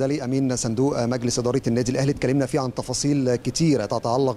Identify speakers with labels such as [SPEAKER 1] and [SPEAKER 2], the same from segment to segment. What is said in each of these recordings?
[SPEAKER 1] دالي امين صندوق مجلس اداره النادي الاهلي اتكلمنا فيه عن تفاصيل كتيره تتعلق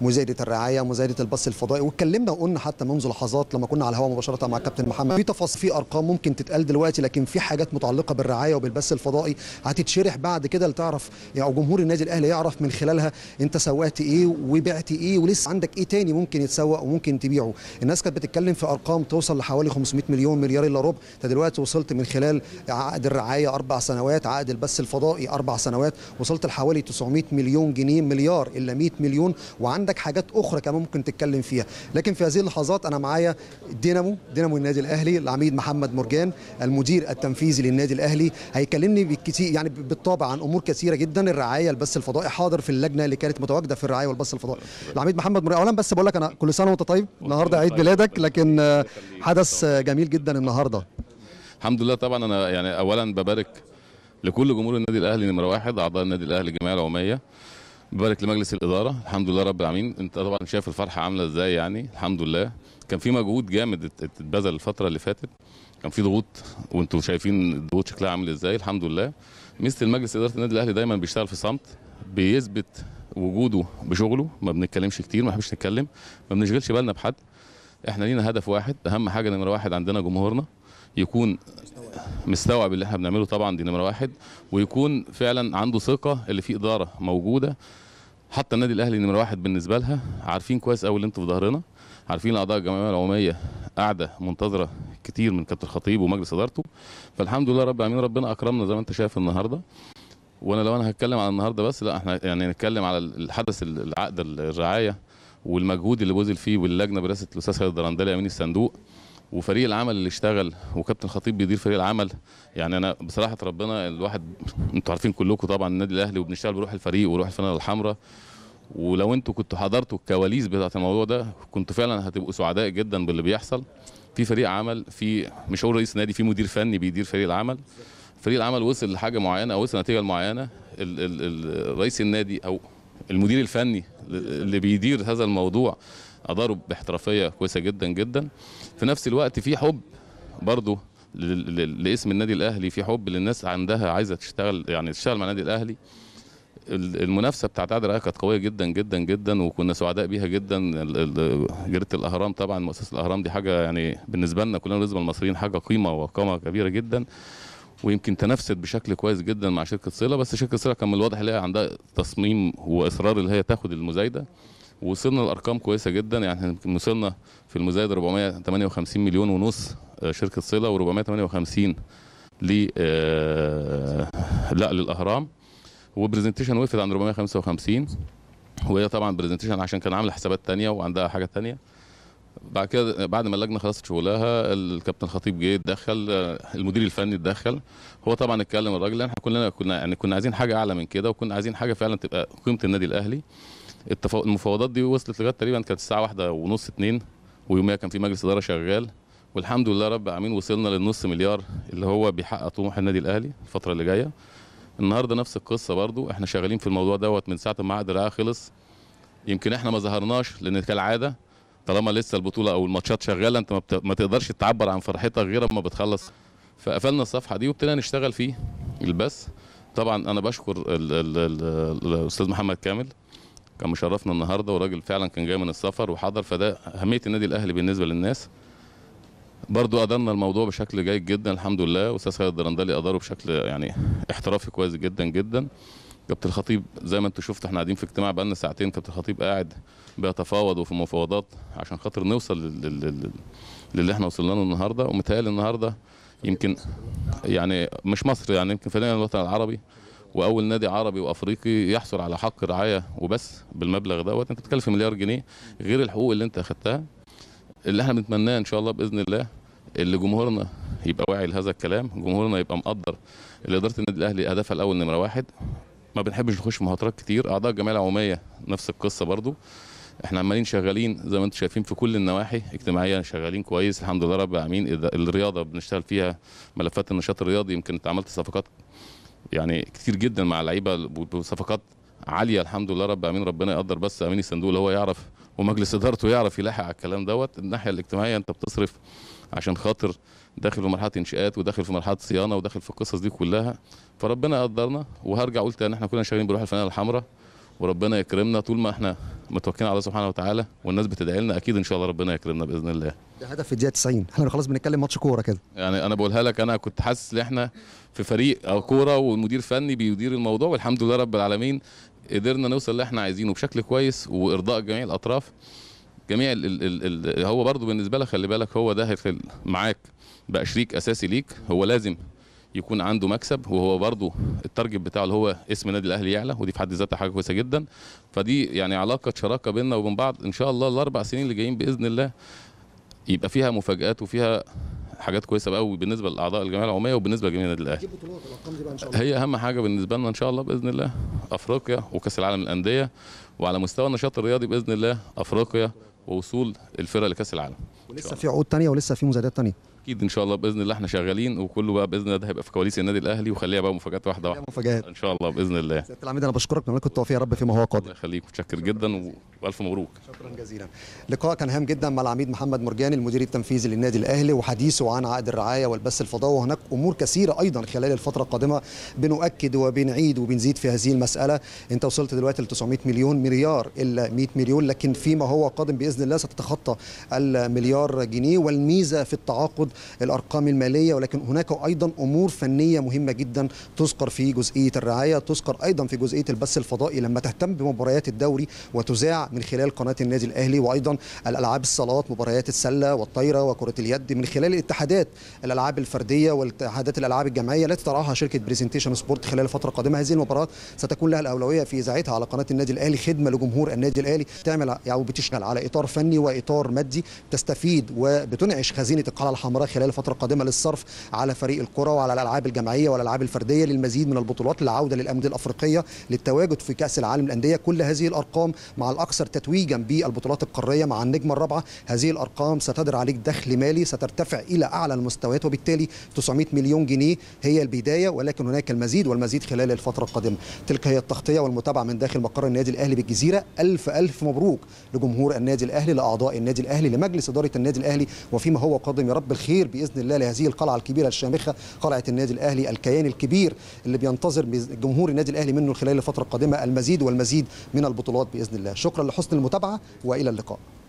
[SPEAKER 1] بمزايده الرعايه ومزايده البث الفضائي واتكلمنا وقلنا حتى منذ لحظات لما كنا على الهواء مباشره مع كابتن محمد في تفاصيل في ارقام ممكن تتقال دلوقتي لكن في حاجات متعلقه بالرعايه وبالبث الفضائي هتتشرح بعد كده لتعرف يعني جمهور النادي الاهلي يعرف من خلالها انت سوقت ايه وبعت ايه ولسه عندك ايه تاني ممكن يتسوق وممكن تبيعه الناس كانت بتتكلم في ارقام توصل لحوالي 500 مليون مليار الا ربع انت دلوقتي وصلت من خلال عقد الرعايه اربع سنوات عقد البث فضائي اربع سنوات وصلت لحوالي 900 مليون جنيه مليار الا 100 مليون وعندك حاجات اخرى كمان ممكن تتكلم فيها لكن في هذه اللحظات انا معايا دينامو دينامو النادي الاهلي العميد محمد مرجان المدير التنفيذي للنادي الاهلي هيكلمني بالكتير يعني بالطبع عن امور كثيره جدا الرعايه البث الفضائي حاضر في اللجنه اللي كانت متواجده في الرعايه والبث الفضائي العميد محمد مرجان اولا بس بقول لك انا كل سنه وانت طيب النهارده عيد ميلادك لكن حدث جميل جدا النهارده
[SPEAKER 2] الحمد لله طبعا انا يعني اولا ببارك لكل جمهور النادي الاهلي نمره واحد اعضاء النادي الاهلي الجمعيه العموميه ببارك لمجلس الاداره الحمد لله رب العالمين انت طبعا شايف الفرحه عامله ازاي يعني الحمد لله كان في مجهود جامد اتبذل الفتره اللي فاتت كان في ضغوط وانتم شايفين الضغوط شكلها عامل ازاي الحمد لله ميزه المجلس اداره النادي الاهلي دايما بيشتغل في صمت بيثبت وجوده بشغله ما بنتكلمش كتير ما بنحبش نتكلم ما بنشغلش بالنا بحد احنا لينا هدف واحد اهم حاجه نمره واحد عندنا جمهورنا يكون مستوعب اللي احنا بنعمله طبعا دي نمره واحد ويكون فعلا عنده ثقه اللي في اداره موجوده حتى النادي الاهلي نمره واحد بالنسبه لها عارفين كويس قوي اللي انتوا في ظهرنا عارفين الاعضاء الجمعيه العموميه قاعده منتظره كتير من كابتن الخطيب ومجلس ادارته فالحمد لله رب العالمين ربنا اكرمنا زي ما انت شايف النهارده وانا لو انا هتكلم على النهارده بس لا احنا يعني نتكلم على الحدث العقد الرعايه والمجهود اللي بذل فيه واللجنه برئاسه الاستاذ خالد الدرندلي امين الصندوق وفريق العمل اللي اشتغل وكابتن خطيب بيدير فريق العمل يعني انا بصراحه ربنا الواحد انتوا عارفين كلكم طبعا النادي الاهلي وبنشتغل بروح الفريق وروح الفنانه الحمراء ولو انتوا كنتوا حضرتوا الكواليس بتاعت الموضوع ده كنتوا فعلا هتبقوا سعداء جدا باللي بيحصل في فريق عمل في مش هو رئيس نادي في مدير فني بيدير فريق العمل فريق العمل وصل لحاجه معينه او وصل لنتيجه معينه رئيس النادي او المدير الفني اللي بيدير هذا الموضوع اداره باحترافيه كويسه جدا جدا في نفس الوقت في حب برضه لاسم النادي الاهلي في حب للناس عندها عايزه تشتغل يعني تشتغل مع النادي الاهلي المنافسه بتاعت عادل رائع كانت قويه جدا جدا جدا وكنا سعداء بيها جدا جريده الاهرام طبعا مؤسسه الاهرام دي حاجه يعني بالنسبه لنا كلنا بالنسبه للمصريين حاجه قيمه وقامه كبيره جدا ويمكن تنافست بشكل كويس جدا مع شركه صله بس شركه صله كان من الواضح ليها عندها تصميم واصرار اللي هي تاخد المزايده وصلنا لارقام كويسه جدا يعني وصلنا في المزايد 458 مليون ونص آه، شركه صله و458 ل آه، لا للاهرام وبرزنتيشن وقفت عند 455 وهي طبعا برزنتيشن عشان كان عامله حسابات تانية وعندها حاجه تانية بعد كده بعد ما اللجنه خلصت شغلها الكابتن الخطيب جه اتدخل آه، المدير الفني اتدخل هو طبعا اتكلم الراجل يعني احنا كلنا كنا يعني كنا عايزين حاجه اعلى من كده وكنا عايزين حاجه فعلا تبقى قيمه النادي الاهلي التفاو... المفاوضات دي وصلت لغايه تقريبا كانت الساعه واحدة ونص اتنين ويوميها كان في مجلس اداره شغال والحمد لله رب العالمين وصلنا للنص مليار اللي هو بيحقق طموح النادي الاهلي الفتره اللي جايه النهارده نفس القصه برضو احنا شغالين في الموضوع دوت من ساعه ما عقد الرعايه خلص يمكن احنا ما ظهرناش لان كالعاده طالما لسه البطوله او الماتشات شغاله انت ما, بت... ما تقدرش تعبر عن فرحتك غير اما بتخلص فقفلنا الصفحه دي وابتدينا نشتغل فيه البث طبعا انا بشكر الاستاذ محمد كامل كان مشرفنا النهارده وراجل فعلا كان جاي من السفر وحضر فده اهميه النادي الاهلي بالنسبه للناس برضو ادرنا الموضوع بشكل جيد جدا الحمد لله واستاذ خالد الدرندلي اداره بشكل يعني احترافي كويس جدا جدا كابتن الخطيب زي ما انتم شفتوا احنا قاعدين في اجتماع بقالنا ساعتين كابتن الخطيب قاعد بيتفاوض وفي مفاوضات عشان خاطر نوصل لل... لل... للي احنا وصلنا له النهارده ومتهيألي النهارده يمكن يعني مش مصر يعني يمكن في الوطن العربي واول نادي عربي وافريقي يحصل على حق رعايه وبس بالمبلغ دوت انت بتتكلم في مليار جنيه غير الحقوق اللي انت اخدتها اللي احنا بنتمناه ان شاء الله باذن الله اللي جمهورنا يبقى واعي لهذا الكلام جمهورنا يبقى مقدر اللي اداره النادي الاهلي هدفها الاول نمره واحد ما بنحبش نخش مهاترات كتير اعضاء الجمعيه العموميه نفس القصه برضو احنا عمالين شغالين زي ما انتم شايفين في كل النواحي اجتماعيا شغالين كويس الحمد لله رب العالمين الرياضه بنشتغل فيها ملفات النشاط الرياضي يمكن اتعملت صفقات يعني كتير جدا مع لعيبه بصفقات عاليه الحمد لله رب امين ربنا يقدر بس امين الصندوق اللي هو يعرف ومجلس ادارته يعرف يلاحق على الكلام دوت الناحيه الاجتماعيه انت بتصرف عشان خاطر داخل في مرحله انشاءات وداخل في مرحله صيانه وداخل في القصص دي كلها فربنا قدرنا وهرجع قلت ان احنا كلنا شغالين بروح الفنانه الحمراء وربنا يكرمنا طول ما احنا متوكلين على الله سبحانه وتعالى والناس بتدعي لنا اكيد ان شاء الله ربنا يكرمنا باذن الله
[SPEAKER 1] ده هدف في الدقيقه 90 احنا خلاص بنتكلم ماتش كوره كده
[SPEAKER 2] يعني انا بقولها لك انا كنت حاسس ان احنا في فريق كوره والمدير فني بيدير الموضوع والحمد لله رب العالمين قدرنا نوصل اللي احنا عايزينه بشكل كويس وارضاء جميع الاطراف جميع ال ال ال الـ هو برضو بالنسبه لك خلي بالك هو ده معاك بقى شريك اساسي ليك هو لازم يكون عنده مكسب وهو برضه التارجت بتاعه اللي هو اسم النادي الاهلي يعلى ودي في حد ذاتها حاجه كويسه جدا فدي يعني علاقه شراكه بيننا وبين بعض ان شاء الله الاربع سنين اللي جايين باذن الله يبقى فيها مفاجآت وفيها حاجات كويسه بقى وبالنسبه لاعضاء الجمعيه العموميه وبالنسبه لجميع النادي الاهلي هي اهم حاجه بالنسبه لنا ان شاء الله باذن الله افريقيا وكاس العالم للانديه وعلى مستوى النشاط الرياضي باذن الله افريقيا ووصول الفرق لكاس العالم
[SPEAKER 1] ولسه في عقود ثانيه ولسه في مزايدات ثانيه
[SPEAKER 2] اكيد ان شاء الله باذن الله احنا شغالين وكله بقى باذن الله ده هيبقى في كواليس النادي الاهلي وخليها بقى مفاجات واحده واحده مفاجات ان شاء الله باذن الله سياده
[SPEAKER 1] العميد انا بشكرك بتمنى التوفيق يا رب فيما هو قادم الله
[SPEAKER 2] يخليك متشكر جدا والف مبروك
[SPEAKER 1] شكرا جزيلا لقاء كان هام جدا مع العميد محمد مرجاني المدير التنفيذي للنادي الاهلي وحديثه عن عقد الرعايه والبث الفضائي وهناك امور كثيره ايضا خلال الفتره القادمه بنؤكد وبنعيد وبنزيد في هذه المساله انت وصلت دلوقتي ل 900 مليون مليار الا 100 مليون لكن فيما هو قادم باذن الله ستتخطى المليار جنيه والميزه في التعاقد الارقام الماليه ولكن هناك ايضا امور فنيه مهمه جدا تذكر في جزئيه الرعايه تذكر ايضا في جزئيه البث الفضائي لما تهتم بمباريات الدوري وتذاع من خلال قناه النادي الاهلي وايضا الالعاب الصالات مباريات السله والطايره وكره اليد من خلال الاتحادات الالعاب الفرديه والاتحادات الالعاب الجماعيه التي تراها شركه بريزنتيشن سبورت خلال الفتره القادمه هذه المباريات ستكون لها الاولويه في اذاعتها على قناه النادي الاهلي خدمه لجمهور النادي الاهلي تعمل او يعني بتشتغل على اطار فني واطار مادي تستفيد وبتنعش خزينه القلعه الحمراء الله خلال الفترة القادمة للصرف على فريق الكرة وعلى الألعاب الجماعية والألعاب الفردية للمزيد من البطولات للعودة للأندية الأفريقية للتواجد في كأس العالم للأندية كل هذه الأرقام مع الأكثر تتويجا بالبطولات القارية مع النجمة الرابعة هذه الأرقام ستدر عليك دخل مالي سترتفع إلى أعلى المستويات وبالتالي 900 مليون جنيه هي البداية ولكن هناك المزيد والمزيد خلال الفترة القادمة تلك هي التغطية والمتابعة من داخل مقر النادي الأهلي بالجزيرة ألف ألف مبروك لجمهور النادي الأهلي لأعضاء النادي الأهلي لمجلس إدارة النادي الأهلي وفيما هو قادم يا رب الخير التقدير باذن الله لهذه القلعه الكبيره الشامخه قلعه النادي الاهلي الكيان الكبير اللي بينتظر جمهور النادي الاهلي منه خلال الفتره القادمه المزيد والمزيد من البطولات باذن الله شكرا لحسن المتابعه والى اللقاء